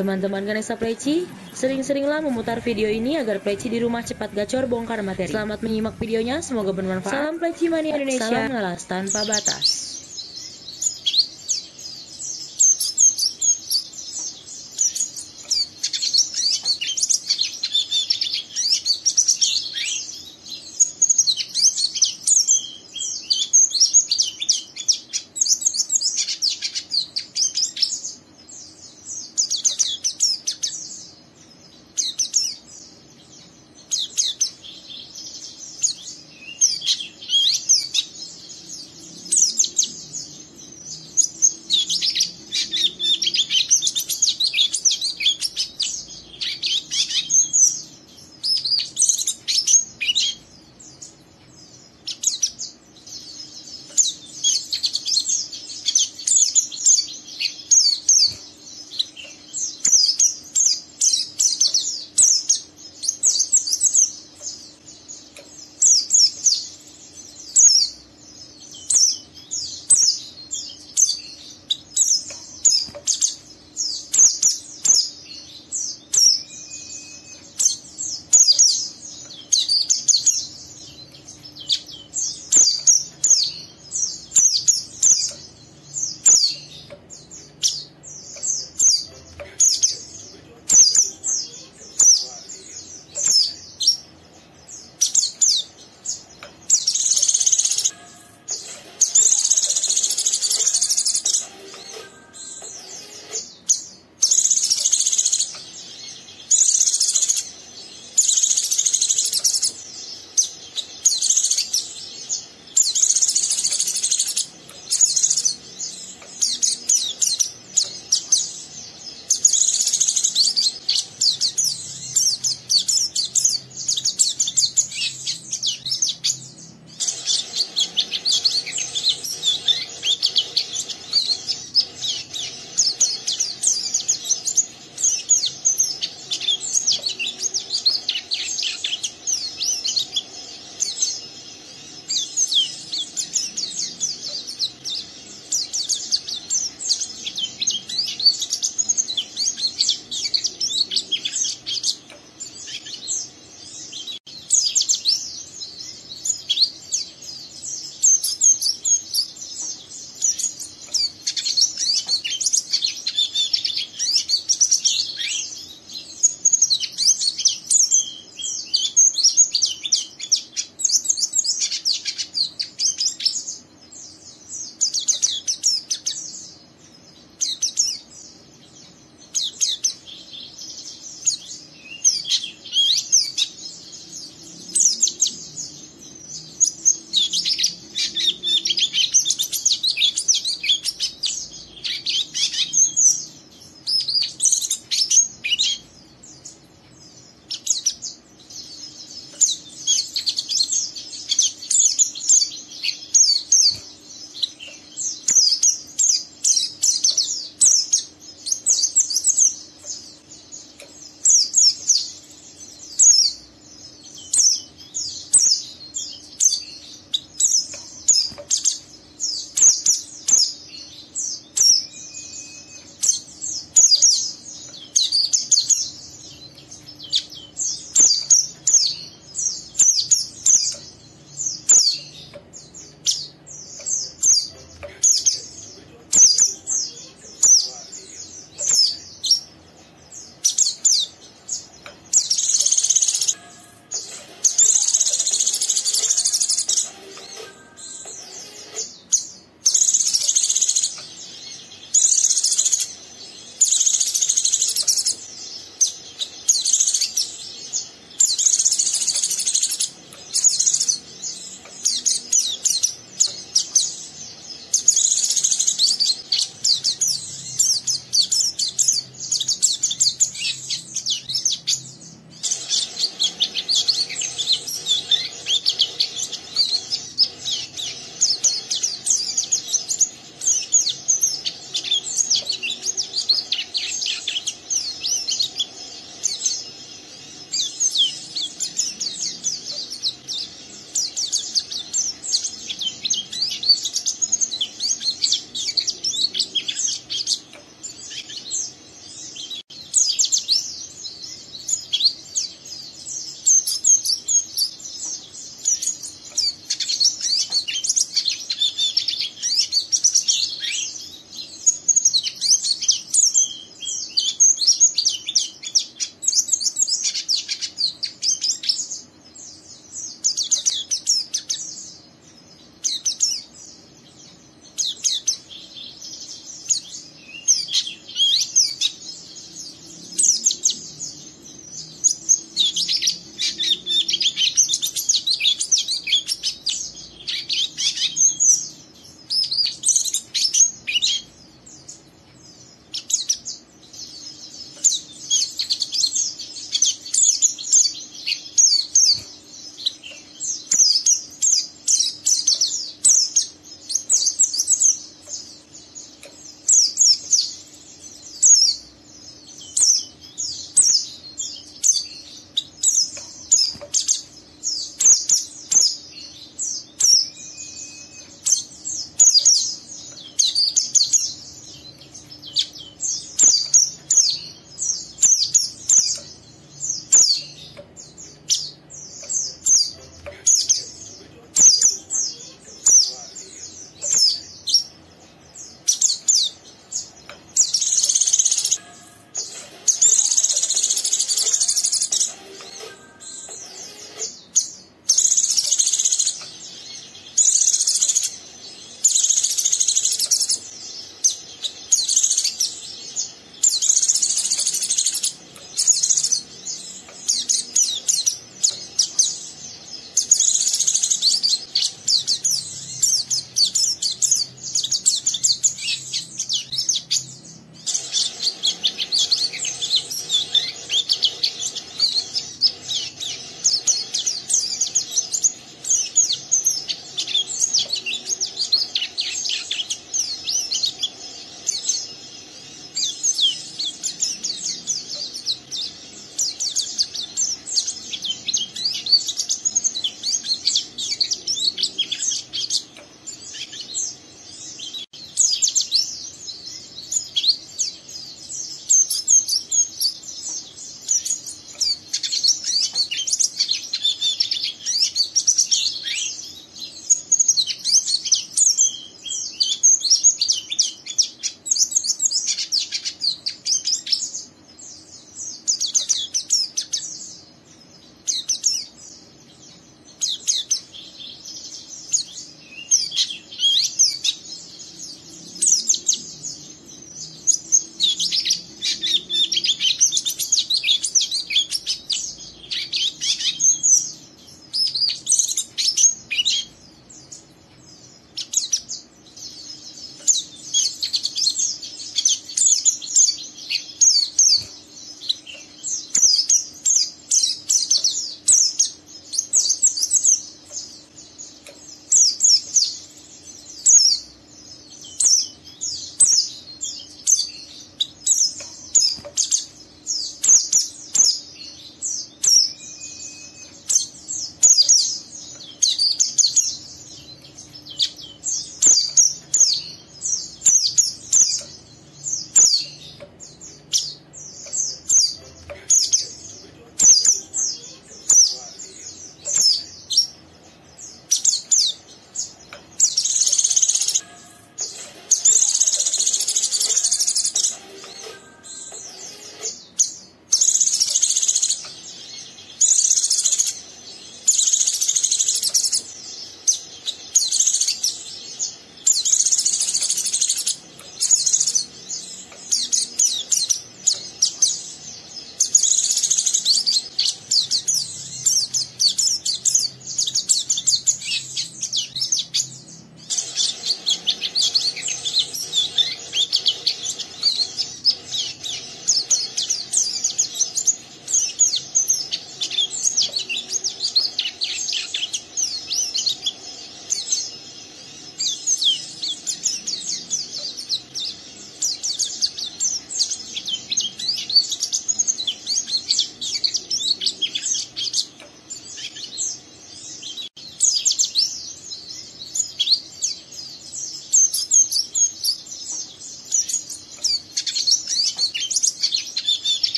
Teman-teman Ganesa Pleci, sering-seringlah memutar video ini agar Pleci di rumah cepat gacor bongkar materi. Selamat menyimak videonya, semoga bermanfaat. Salam Pleci Mania Indonesia. Salam ngelas tanpa batas.